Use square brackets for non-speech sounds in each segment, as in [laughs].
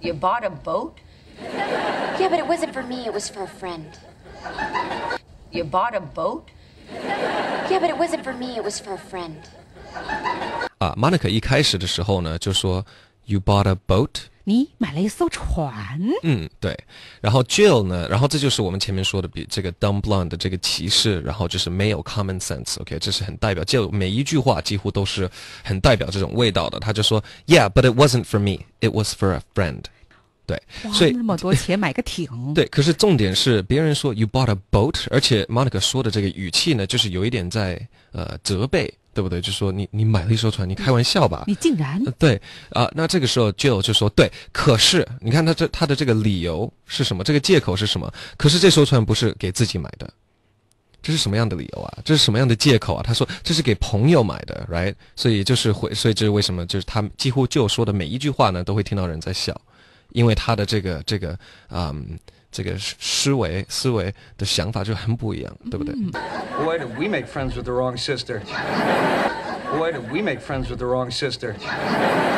You bought a boat? Yeah, but it wasn't for me, it was for a friend. You bought a boat? Yeah, but it wasn't for me, it was for a friend. Ah, Monica, 一开始的时候呢，就说 "You bought a boat"。你买了一艘船？嗯，对。然后 Jill 呢？然后这就是我们前面说的，比这个 dumb blonde 的这个骑士，然后就是没有 common sense。OK，这是很代表 Jill 每一句话几乎都是很代表这种味道的。他就说，Yeah，but it wasn't for me，it was for a friend。对，所以那么多钱买个艇？[laughs] 对，可是重点是别人说 you bought a boat，而且 Monica 说的这个语气呢，就是有一点在呃责备。对不对？就说你，你买了一艘船，你开玩笑吧？你竟然对啊！那这个时候，Joe 就说：“对，可是你看他这他的这个理由是什么？这个借口是什么？可是这艘船不是给自己买的，这是什么样的理由啊？这是什么样的借口啊？”他说：“这是给朋友买的，right？” 所以就是会，所以这是为什么？就是他几乎 Joe 说的每一句话呢，都会听到人在笑，因为他的这个这个嗯。这个思维思维的想法就很不一样，对不对？Boy did we make friends with the wrong sister? Boy did we make friends with the wrong sister?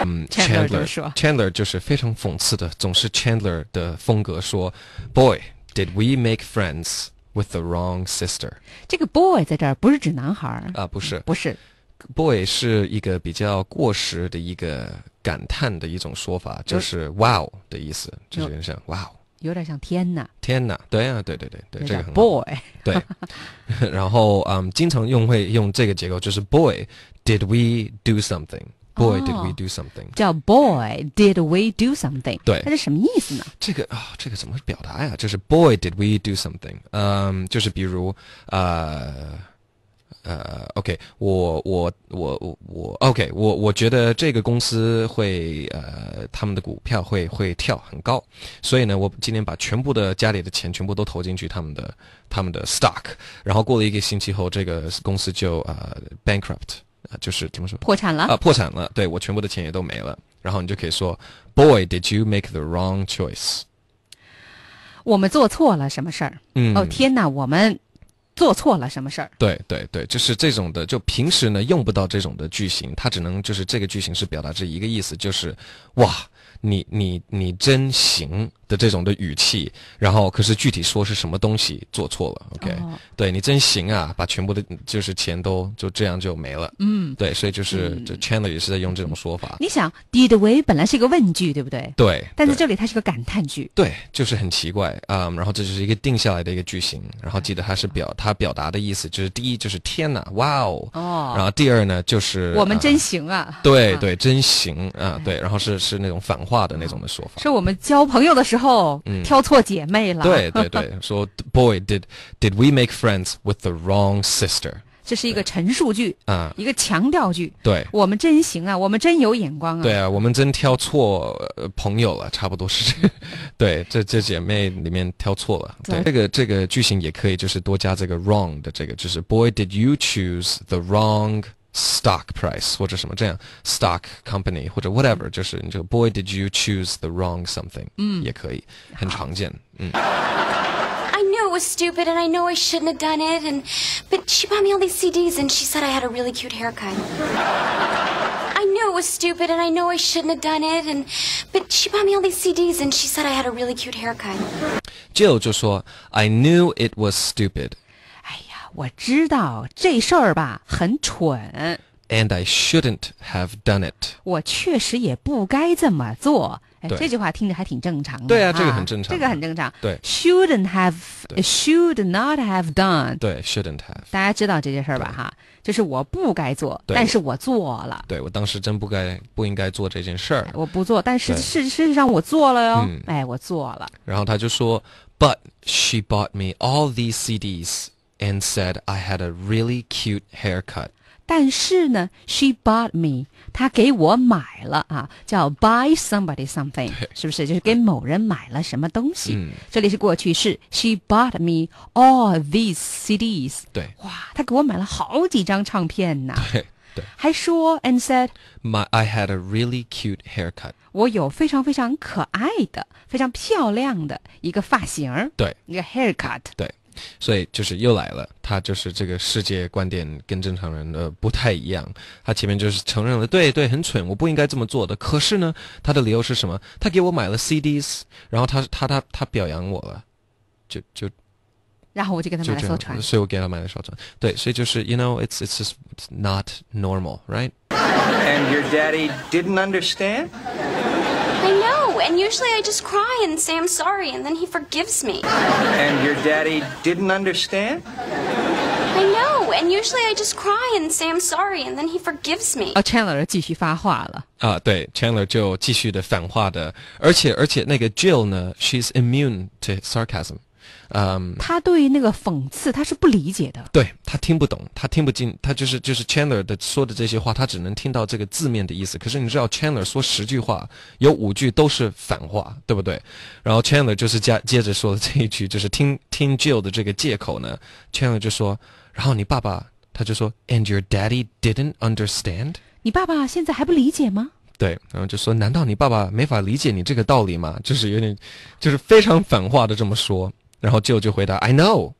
嗯 Chandler 说，Chandler 就是非常讽刺的，总是 Chandler 的风格说，Boy did we make friends with the wrong sister？这个 boy 在这儿不是指男孩啊，不是，不是，boy 是一个比较过时的一个感叹的一种说法，就是 wow 的意思，就是像 wow。有点像天呐，天呐，对啊，对对对对，这个 boy 对，然后嗯，经常用会用这个结构，就是 boy did we do something，boy did we do something，叫 boy did we do something，对，它是什么意思呢？这个啊，这个怎么表达呀？就是 boy did we do something，嗯，就是比如呃。呃，OK，我我我我我 OK，我我觉得这个公司会呃，他们的股票会会跳很高，所以呢，我今天把全部的家里的钱全部都投进去他们的他们的 stock，然后过了一个星期后，这个公司就呃 bankrupt 就是怎么说？破产了啊，破产了，对我全部的钱也都没了。然后你就可以说，Boy，did you make the wrong choice？我们做错了什么事儿？嗯，哦天哪，我们。做错了什么事儿？对对对，就是这种的。就平时呢用不到这种的句型，它只能就是这个句型是表达这一个意思，就是哇。你你你真行的这种的语气，然后可是具体说是什么东西做错了？OK，对你真行啊，把全部的就是钱都就这样就没了。嗯，对，所以就是 Chandler 也是在用这种说法。你想，Did we 本来是一个问句，对不对？对，但是这里它是个感叹句。对，就是很奇怪啊。然后这就是一个定下来的一个句型。然后记得它是表它表达的意思，就是第一就是天呐，哇哦，然后第二呢就是我们真行啊。对对，真行啊，对，然后是是那种反。话的那种的说法，是我们交朋友的时候挑错姐妹了。对对对，[laughs] 说 Boy did did we make friends with the wrong sister？这是一个陈述句啊，一个强调句。对，我们真行啊，我们真有眼光啊。对啊，我们真挑错朋友了，差不多是这。[laughs] 对，这这姐妹里面挑错了。对，这个这个句型也可以，就是多加这个 wrong 的这个，就是 Boy did you choose the wrong？stock price 或者什么这样 stock company 或者 whatever，就是你这个 boy did you choose the wrong something，嗯，也可以，很常见，嗯。I knew it was stupid, and I know I shouldn't have done it, and but she bought me all these CDs, and she said I had a really cute haircut. I knew it was stupid, and I know I shouldn't have done it, and but she bought me all these CDs, and she said I had a really cute haircut. Jill I knew it was stupid. 我知道这事儿吧很蠢。And I shouldn't have done it。我确实也不该这么做。哎，这句话听着还挺正常的。对啊，这个很正常，这个很正常。对，shouldn't have, should not have done。对，shouldn't have。大家知道这件事儿吧？哈，就是我不该做，但是我做了。对，我当时真不该，不应该做这件事儿。我不做，但是事事实上我做了哟。哎，我做了。然后他就说，But she bought me all these CDs。and said I had a really cute haircut. 但是呢，she bought me，她给我买了啊，叫 buy somebody something，是不是？就是给某人买了什么东西。嗯、这里是过去式，she [laughs] bought me all these CDs。对，哇，她给我买了好几张唱片呢。对对，还说 [laughs] and said I had a really cute haircut。我有非常非常可爱的、非常漂亮的一个发型。对，一个 haircut。对。所以就是又来了，他就是这个世界观点跟正常人的不太一样。他前面就是承认了，对对，很蠢，我不应该这么做的。可是呢，他的理由是什么？他给我买了 CDs，然后他他他他表扬我了，就就，然后我就给他买了艘船，所以我给他买了艘船。对，所以就是，you know，it's it's just it's not normal，right？And your daddy didn't understand. I know. and usually I just cry and say I'm sorry, and then he forgives me. And your daddy didn't understand? I know, and usually I just cry and say I'm sorry, and then he forgives me. 啊，Chandler oh, 继续发话了。啊，对，Chandler 就继续的反话的，而且而且那个 Jill 呢，she's immune to sarcasm。嗯，他对那个讽刺他是不理解的，对他听不懂，他听不进，他就是就是 Chandler 的说的这些话，他只能听到这个字面的意思。可是你知道，Chandler 说十句话，有五句都是反话，对不对？然后 Chandler 就是接接着说的这一句，就是听听 Jill 的这个借口呢，Chandler 就说，然后你爸爸他就说，And your daddy didn't understand，你爸爸现在还不理解吗？对，然后就说，难道你爸爸没法理解你这个道理吗？就是有点，就是非常反话的这么说。然后舅舅回答：“I know。”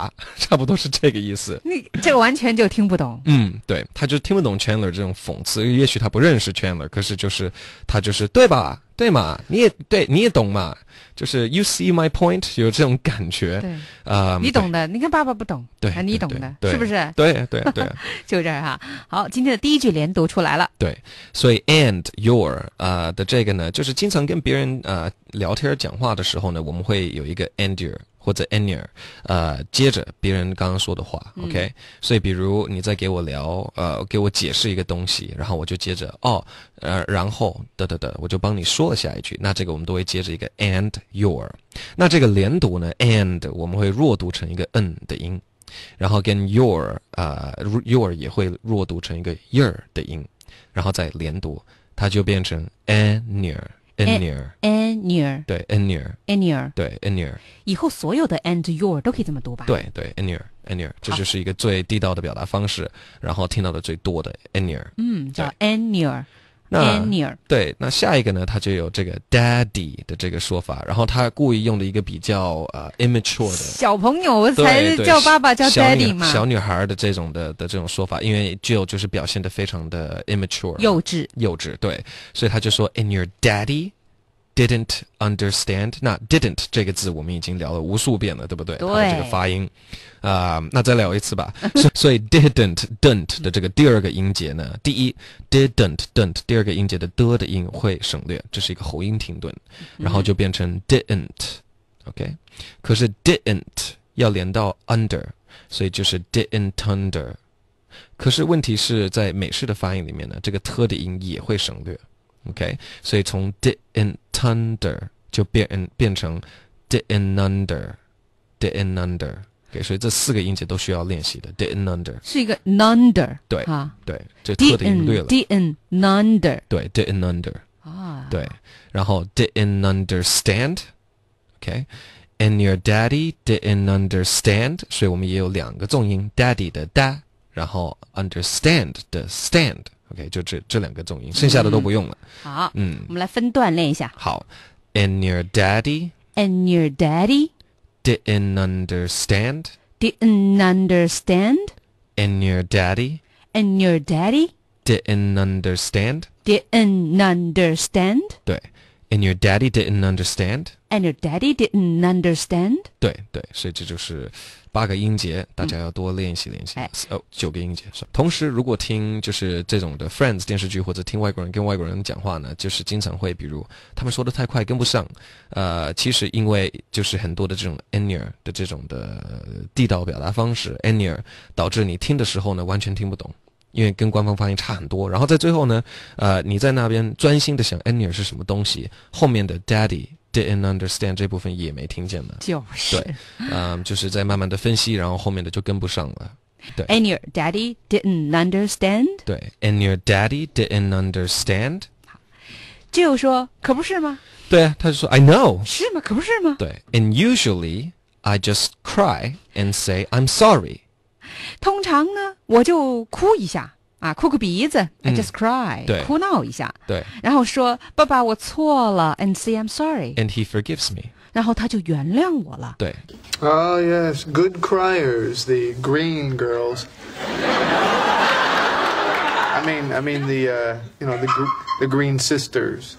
啊，[laughs] 差不多是这个意思。你这完全就听不懂。嗯，对，他就听不懂 Chandler 这种讽刺。也许他不认识 Chandler，可是就是他就是对吧？对嘛？你也对，你也懂嘛？就是 you see my point，有这种感觉。对啊，你懂的。你看爸爸不懂，对，你懂的，是不是？对对对，[laughs] 就这儿哈。好，今天的第一句连读出来了。对，所以 and your 啊的这个呢，就是经常跟别人啊聊天讲话的时候呢，我们会有一个 and your。或者 anyer，呃，接着别人刚刚说的话，OK。所以，比如你在给我聊，呃，给我解释一个东西，然后我就接着，哦，呃，然后得得得，我就帮你说了下一句。那这个我们都会接着一个 and your，那这个连读呢，and 我们会弱读成一个 n 的音，然后跟 your 啊 your 也会弱读成一个 yer 的音，然后再连读，它就变成 anyer。a n i e r a n i r 对 Anier，Anier，对 Anier。以后所有的 And Your 都可以这么读吧？对对，Anier，Anier，这就是一个最地道的表达方式，然后听到的最多的 Anier，嗯，叫 Anier。那对，那下一个呢？他就有这个 daddy 的这个说法，然后他故意用了一个比较呃 immature 的小朋友才叫爸爸叫 daddy 嘛，小女孩的这种的的这种说法，因为 Joe 就是表现的非常的 immature，幼稚，幼稚，对，所以他就说 i n your daddy。Didn't understand？那 didn't 这个字我们已经聊了无数遍了，对不对？对。这个发音，啊，那再聊一次吧。所 [laughs] 所以 didn't don't 的这个第二个音节呢，第一 didn't don't，第二个音节的的的音会省略，这是一个喉音停顿，然后就变成 didn't，OK？可是 didn't 要连到 under，所以就是 didn't under。可是问题是在美式的发音里面呢，这个的的音也会省略。OK，所以从 d i n under 就变变成 in under d i n under。OK，所以这四个音节都需要练习的。d i n under 是一个 under，对啊，对，这特定音对了。d i n under，对 d in under 啊，对，然后 in n understand。OK。And your daddy didn't understand，所以我们也有两个重音，daddy 的 da，然后 understand 的 stand。OK，就这这两个重音，剩下的都不用了。嗯、好，嗯，我们来分段练一下。好，And your daddy? And your daddy? Didn't understand? Didn't understand? And your daddy? And your daddy? Didn't understand? Didn't understand? 对，And your daddy didn't understand? And your daddy didn't understand? 对对，所以这就是。八个音节，大家要多练习练习。哦，九个音节是。同时，如果听就是这种的 Friends 电视剧，或者听外国人跟外国人讲话呢，就是经常会，比如他们说的太快跟不上。呃，其实因为就是很多的这种 a n i e r 的这种的地道表达方式 a n i e r 导致你听的时候呢完全听不懂，因为跟官方发音差很多。然后在最后呢，呃，你在那边专心的想 a n y e r 是什么东西，后面的 daddy。didn't understand 这部分也没听见的，就是对，嗯，就是在慢慢的分析，然后后面的就跟不上了。对，And your daddy didn't understand。对，And your daddy didn't understand。只有说可不是吗？对，他就说 I know。是吗？可不是吗？对，And usually I just cry and say I'm sorry。通常呢，我就哭一下。啊，哭哭鼻子、嗯、，I just cry，对，哭闹一下，对，然后说爸爸我错了，and say I'm sorry，and he forgives me，然后他就原谅我了，对。Ah、oh, yes, good criers, the green girls. I mean, I mean the uh, you know the the green sisters.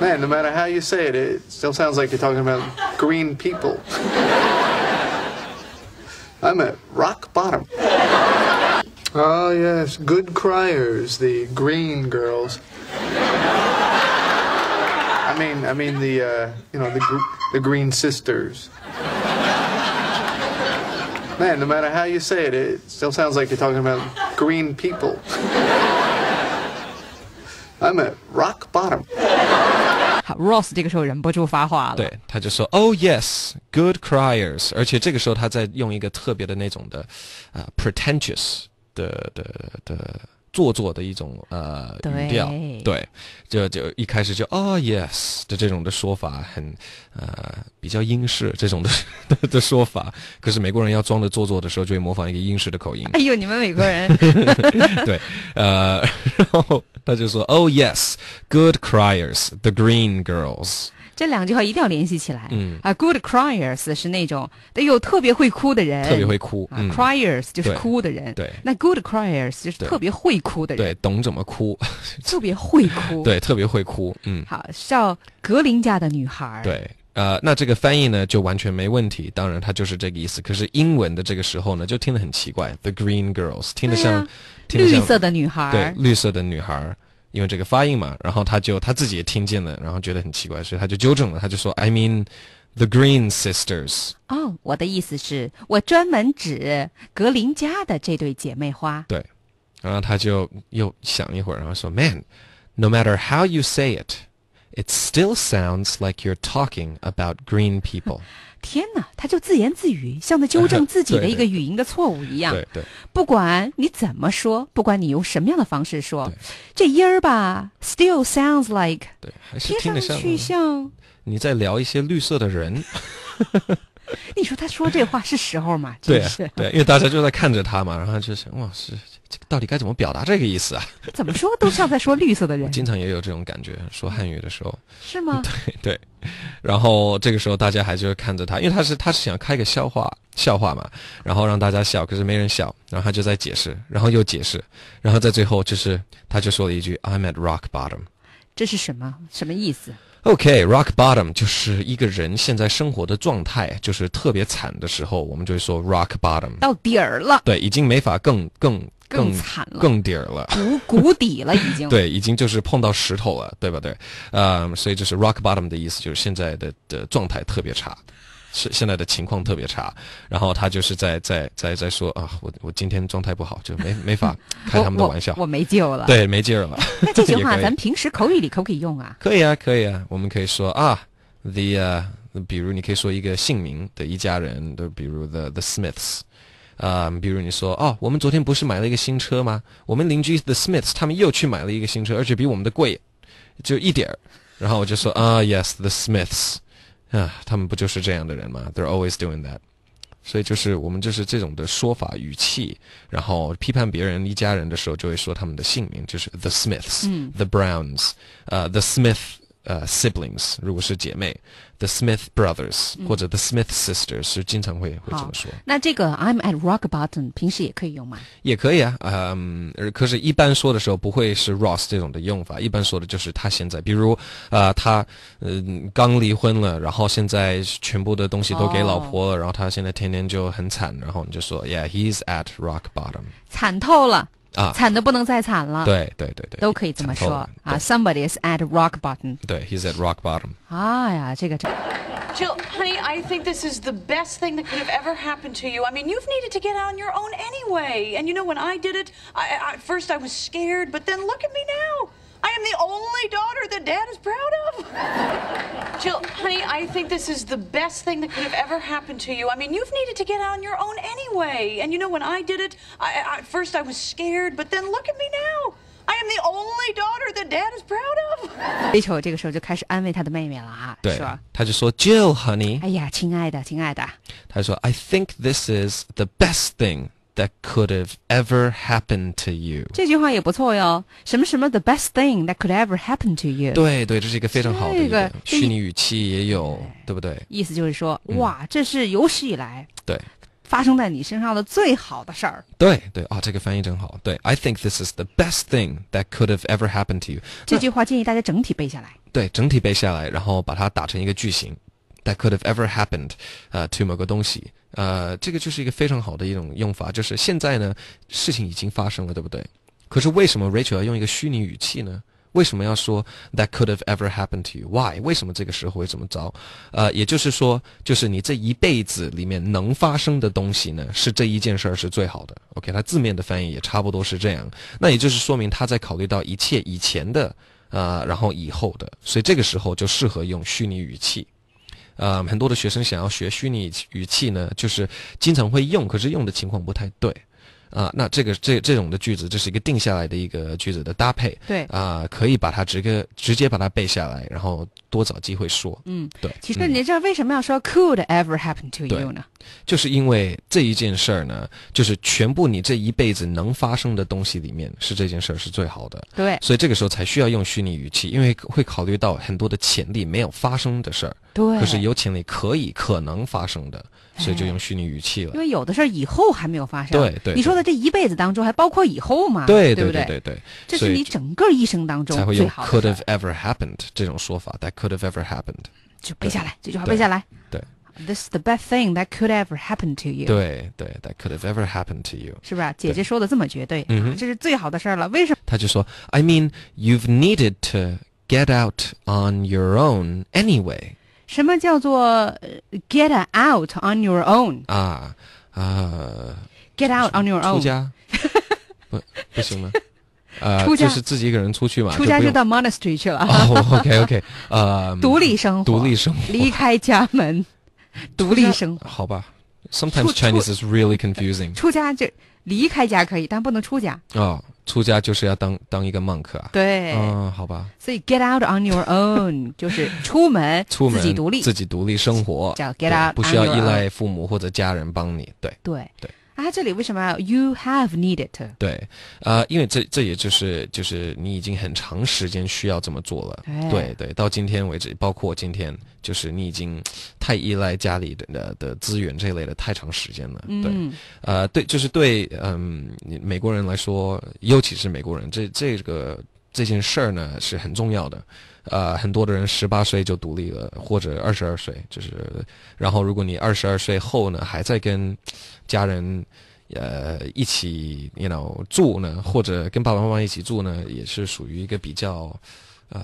Man, no matter how you say it, it still sounds like you're talking about green people. I'm at rock bottom. oh, yes, good criers, the green girls. I mean, I mean the, uh, you know, the, gr the green sisters. Man, no matter how you say it, it still sounds like you're talking about green people. I'm at rock bottom. Ross 这个时候忍不住发话了，对，他就说，Oh yes, good criers，而且这个时候他在用一个特别的那种的，啊，pretentious 的的的。做作的一种呃语调，对，就就一开始就哦 y e s 的这种的说法很呃比较英式这种的 [laughs] 的说法，可是美国人要装的做作的时候，就会模仿一个英式的口音。哎呦，你们美国人，[laughs] 对，呃，[laughs] 然后他就说，Oh yes，good criers，the green girls。这两句话一定要联系起来。嗯啊，good criers 是那种得有特别会哭的人，特别会哭。啊、criers 就是哭的人。对，那 good criers 就是特别会哭的人。对，懂怎么哭。[laughs] 特别会哭。对，特别会哭。嗯，好，叫格林家的女孩。对，呃，那这个翻译呢就完全没问题。当然，它就是这个意思。可是英文的这个时候呢，就听得很奇怪。The green girls 听得像绿色的女孩，对，绿色的女孩。因为这个发音嘛，然后他就他自己也听见了，然后觉得很奇怪，所以他就纠正了。他就说，I mean the Green Sisters。哦，我的意思是，我专门指格林家的这对姐妹花。对，然后他就又想一会儿，然后说 Man, no matter how you say it, it still sounds like you're talking about green people。[laughs] 天呐，他就自言自语，像在纠正自己的一个语音的错误一样。[laughs] 对对，不管你怎么说，不管你用什么样的方式说，这音儿吧，still sounds like，对，还是听上去像。你在聊一些绿色的人。[laughs] 你说他说这话是时候吗？对对，因为大家就在看着他嘛，然后就是哇，是。到底该怎么表达这个意思啊？怎么说都像在说绿色的人。经常也有这种感觉，说汉语的时候。是吗？[laughs] 对对。然后这个时候大家还就是看着他，因为他是他是想开个笑话笑话嘛，然后让大家笑，可是没人笑，然后他就在解释，然后又解释，然后在最后就是他就说了一句：“I'm at rock bottom。”这是什么什么意思？OK，rock bottom 就是一个人现在生活的状态就是特别惨的时候，我们就会说 rock bottom。到底儿了。对，已经没法更更。更惨了，更底儿了，谷谷底了，已经 [laughs] 对，已经就是碰到石头了，对不对？啊。所以就是 rock bottom 的意思，就是现在的的状态特别差，是现在的情况特别差。然后他就是在在在在说啊，我我今天状态不好，就没没法 [laughs] 开他们的玩笑，我没救了，对，没劲儿了。那这 [laughs] 句话咱平时口语里可不可以用啊？可以啊，可以啊，我们可以说啊 the 比如你可以说一个姓名的一家人比如 the the Smiths。啊，比如你说，哦，我们昨天不是买了一个新车吗？我们邻居 The Smiths 他们又去买了一个新车，而且比我们的贵，就一点儿。然后我就说啊，Yes，The Smiths，啊，他们不就是这样的人吗？They're always doing that。所以就是我们就是这种的说法语气，然后批判别人一家人的时候，就会说他们的姓名，就是 The Smiths，The Browns，呃，The Smith。呃，siblings，如果是姐妹，the Smith brothers 或者 the Smith sisters 是经常会会这么说。那这个 I'm at rock bottom，平时也可以用吗？也可以啊，嗯，可是一般说的时候不会是 Ross 这种的用法，一般说的就是他现在，比如，呃，他呃刚离婚了，然后现在全部的东西都给老婆了，然后他现在天天就很惨，然后你就说，Yeah，he's at rock bottom，惨透了。啊，惨的不能再惨了。对对对对，都可以这么说啊。Somebody is at rock bottom. bottom。对，he's at rock bottom. honey, I think this is the best thing that could have ever happened to you. I mean, you've needed to get out on your own anyway. And you know, when I did it, I, I, at first I was scared, but then look at me now. I am the only daughter that dad is proud of. [laughs] Jill, honey, I think this is the best thing that could have ever happened to you. I mean, you've needed to get out on your own anyway. And you know, when I did it, I, at first I was scared, but then look at me now. I am the only daughter that dad is proud of. Rachel [laughs] honey，哎呀，亲爱的，亲爱的，他说，I think this is the best thing That could have ever happened to you。这句话也不错哟。什么什么，the best thing that could ever happen to you。对对，这是一个非常好的一个虚拟语气，也有对不对？意思就是说，哇，这是有史以来对发生在你身上的最好的事儿。对对，啊，这个翻译真好。对，I think this is the best thing that could have ever happened to you。这句话建议大家整体背下来。对，整体背下来，然后把它打成一个句型。That could have ever happened，呃，to 某个东西，呃，这个就是一个非常好的一种用法，就是现在呢事情已经发生了，对不对？可是为什么 Rachel 要用一个虚拟语气呢？为什么要说 That could have ever happened to？Why？y o u 为什么这个时候会怎么着？呃，也就是说，就是你这一辈子里面能发生的东西呢，是这一件事儿是最好的。OK，它字面的翻译也差不多是这样。那也就是说明他在考虑到一切以前的，呃，然后以后的，所以这个时候就适合用虚拟语气。呃，很多的学生想要学虚拟语气呢，就是经常会用，可是用的情况不太对。啊，那这个这这种的句子，这是一个定下来的一个句子的搭配，对啊，可以把它直接直接把它背下来，然后多找机会说。嗯，对。其实你知道为什么要说 could ever happen to you 呢？就是因为这一件事儿呢，就是全部你这一辈子能发生的东西里面，是这件事儿是最好的。对，所以这个时候才需要用虚拟语气，因为会考虑到很多的潜力没有发生的事儿。对，可是有潜力可以可能发生的。所以就用虚拟语气了。因为有的事儿以后还没有发生。对对，你说的这一辈子当中还包括以后嘛？对对对对对，这是你整个一生当中才会有 could have ever happened 这种说法，that could have ever happened is the best thing that could ever happen to you 对。对对，that could have ever happened to you。是吧？姐姐说的这么绝对，对嗯、这是最好的事儿了。为什么？他就说，I mean, you've needed to get out on your own anyway。什么叫做 get out on your own 啊啊？get out on your own 出家不不行吗？呃，就是自己一个人出去嘛，出家就到 [laughs] monastery 去了。哦，OK OK，呃，独立生活，独立生活，离开家门，独立生活。好吧，sometimes [laughs] Chinese is really confusing。出家就离开家可以，但不能出家。哦出家就是要当当一个 monk 啊，对，嗯，好吧，所以 get out on your own [laughs] 就是出门，出门自己独立，自己独立生活，叫 get out，不需要依赖父母或者家人帮你，对，对，对。啊，这里为什么 you have needed？对，啊，因为这这也就是就是你已经很长时间需要这么做了，对对，到今天为止，包括今天，就是你已经太依赖家里的的资源这一类的太长时间了，对，呃，对，就是对，嗯，美国人来说，尤其是美国人，这这个这件事儿呢是很重要的。呃，很多的人十八岁就独立了，或者二十二岁，就是，然后如果你二十二岁后呢，还在跟家人，呃，一起你 know 住呢，或者跟爸爸妈妈一起住呢，也是属于一个比较。嗯，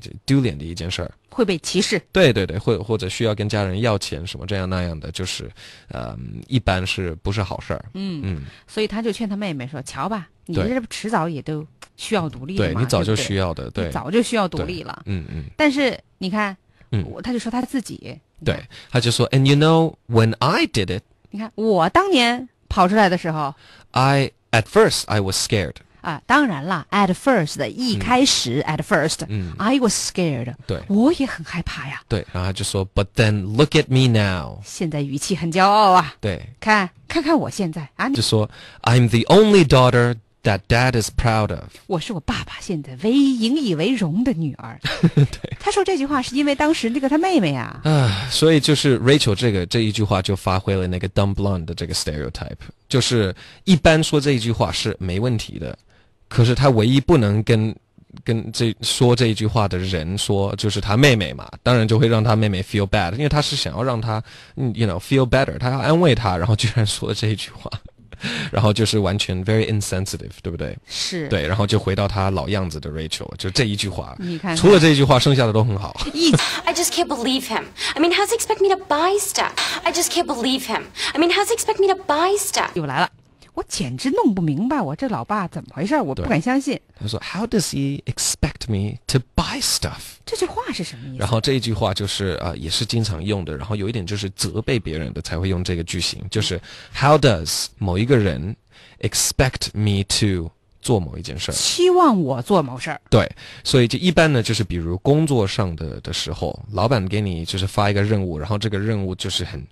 这丢脸的一件事儿，会被歧视。对对对，或或者需要跟家人要钱什么这样那样的，就是，呃，一般是不是好事儿。嗯嗯，所以他就劝他妹妹说：“瞧吧，你这不迟早也都需要独立对你早就需要的，对，早就需要独立了。嗯嗯。但是你看，嗯，他就说他自己，对，他就说，And you know when I did it，你看我当年跑出来的时候，I at first I was scared。啊，当然了，at first 一开始，at first，嗯，I was scared，对，我也很害怕呀。对，然后就说，But then look at me now，现在语气很骄傲啊。对，看，看看我现在啊，就说，I'm the only daughter that dad is proud of，我是我爸爸现在唯一引以为荣的女儿。[laughs] 对，他说这句话是因为当时那个他妹妹啊，啊，所以就是 Rachel 这个这一句话就发挥了那个 dumb blonde 的这个 stereotype，就是一般说这一句话是没问题的。可是他唯一不能跟跟这说这一句话的人说，就是他妹妹嘛。当然就会让他妹妹 feel bad，因为他是想要让他，you know feel better。他要安慰他，然后居然说了这一句话，然后就是完全 very insensitive，对不对？是。对，然后就回到他老样子的 Rachel，就这一句话。你看，除了这一句话，剩下的都很好。I just can't believe him. I mean, how s he expect me to buy stuff? I just can't believe him. I mean, how s he expect me to buy stuff? 又来了。我简直弄不明白，我这老爸怎么回事？我不敢相信。他说：“How does he expect me to buy stuff？” 这句话是什么意思？然后这一句话就是啊，也是经常用的。然后有一点就是责备别人的才会用这个句型，就是 “How does 某一个人 expect me to 做某一件事儿？”期望我做某事儿？对。所以就一般呢，就是比如工作上的的时候，老板给你就是发一个任务，然后这个任务就是很。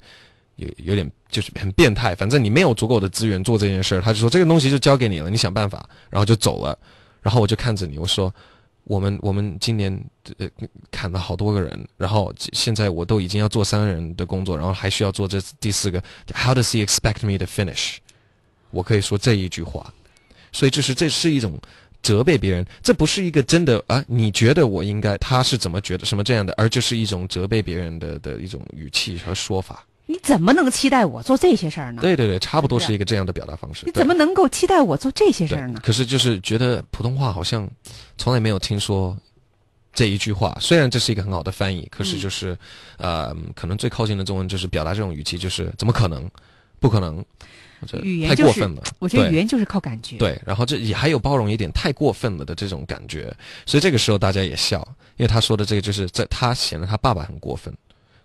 有有点就是很变态，反正你没有足够的资源做这件事，他就说这个东西就交给你了，你想办法，然后就走了。然后我就看着你，我说我们我们今年呃砍了好多个人，然后现在我都已经要做三个人的工作，然后还需要做这第四个，How does he expect me to finish。我可以说这一句话，所以就是这是一种责备别人，这不是一个真的啊，你觉得我应该，他是怎么觉得什么这样的，而就是一种责备别人的的一种语气和说法。你怎么能期待我做这些事儿呢？对对对，差不多是一个这样的表达方式。你怎么能够期待我做这些事儿呢？可是就是觉得普通话好像从来没有听说这一句话。虽然这是一个很好的翻译，可是就是呃，可能最靠近的中文就是表达这种语气，就是怎么可能，不可能。我觉得太过分了。我觉得语言就是靠感觉。对，然后这也还有包容一点太过分了的这种感觉，所以这个时候大家也笑，因为他说的这个就是在他显得他爸爸很过分。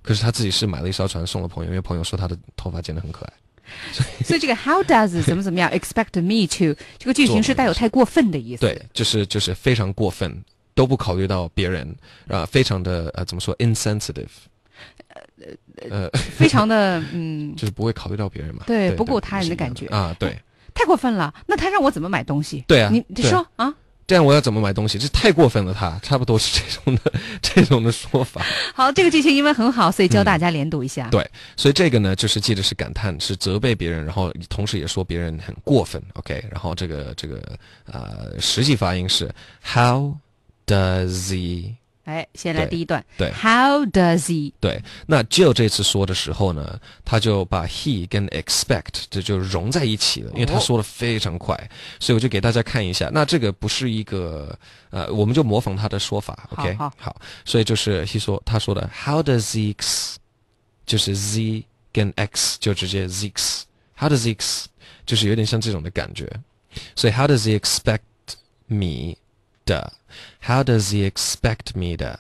可是他自己是买了一艘船送了朋友，因为朋友说他的头发剪得很可爱。[laughs] 所以这个 How does 怎么怎么样 expect me to 这个剧情是带有太过分的意思。对，就是就是非常过分，都不考虑到别人啊，非常的呃怎么说 insensitive，呃，非常的 [laughs] 嗯，就是不会考虑到别人嘛。对，不顾他人的感觉啊，对，太过分了。那他让我怎么买东西？对啊，你你说啊。这样我要怎么买东西？这太过分了！他差不多是这种的，[laughs] 这种的说法。好，这个句型因为很好，所以教大家连读一下。对，所以这个呢，就是记得是感叹，是责备别人，然后同时也说别人很过分。OK，然后这个这个呃，实际发音是 How does he? 哎，先来第一段。对，How does he？对，那 Jill 这次说的时候呢，他就把 he 跟 expect 这就融在一起了，因为他说的非常快，所以我就给大家看一下。那这个不是一个呃，我们就模仿他的说法，OK？好，所以就是 he 说他说的 How does X，就是 Z 跟 X 就直接 z X，How does X 就是有点像这种的感觉，所以 How does he expect me？的，How does he expect me 的？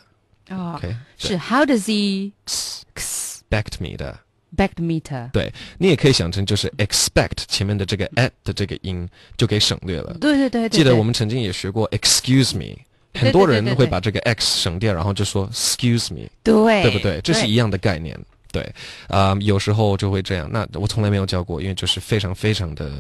哦，oh, okay,，是 How does he expect me 的？Expect me 的。对，你也可以想成就是 expect 前面的这个 at 的这个音就给省略了。对对对。记得我们曾经也学过 Excuse me，很多人会把这个 x 省掉，然后就说 Excuse me。对，对不对？这是一样的概念。对，啊，有时候就会这样。那我从来没有教过，因为就是非常非常的。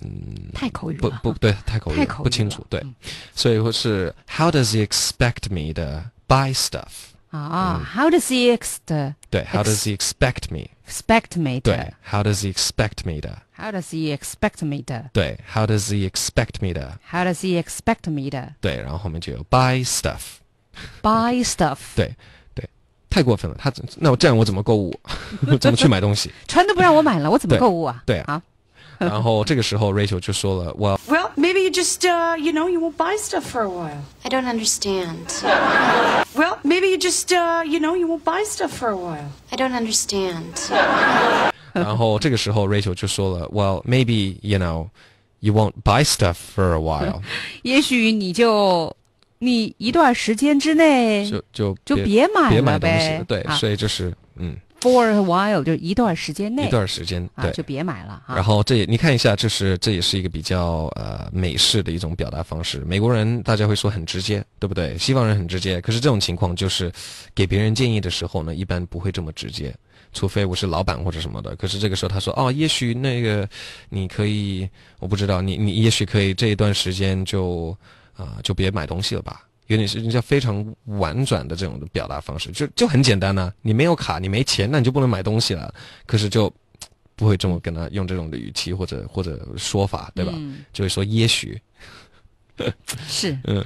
嗯，太口语了，不不对，太口语，太口语不清楚，对，嗯、所以会是 How does he expect me 的 buy stuff？啊、哦嗯、，How does he expect？对，How does he expect me？expect me 对，How does he expect me 的？How does he expect me 的？对，How does he expect me 的？How does he expect me 的？对，然后后面就有 buy stuff，buy stuff，对对，太过分了，他那我这样我怎么购物？怎么去买东西？穿都不让我买了，我怎么购物啊？对啊。[laughs] [laughs] [laughs] 然后这个时候 Rachel 就说了，Well, well, maybe you just, uh, you know, you won't buy stuff for a while. I don't understand. [laughs] well, maybe you just, uh, you know, you won't buy stuff for a while. I don't understand. [laughs] 然后这个时候 Rachel 就说了，Well, maybe you know, you won't buy stuff for a while. 也许你就你一段时间之内就就就别买别买东西，对，所以就是嗯。For a while，就一段时间内一段时间，对，就别买了然后，这也你看一下，这是这也是一个比较呃美式的一种表达方式。美国人大家会说很直接，对不对？西方人很直接，可是这种情况就是给别人建议的时候呢，一般不会这么直接，除非我是老板或者什么的。可是这个时候他说哦，也许那个你可以，我不知道你你也许可以这一段时间就啊就别买东西了吧。有点是叫非常婉转的这种表达方式，就就很简单呐。你没有卡，你没钱，那你就不能买东西了。可是就不会这么跟他用这种的语气或者或者说法，对吧？就会说也许 [laughs] 是嗯。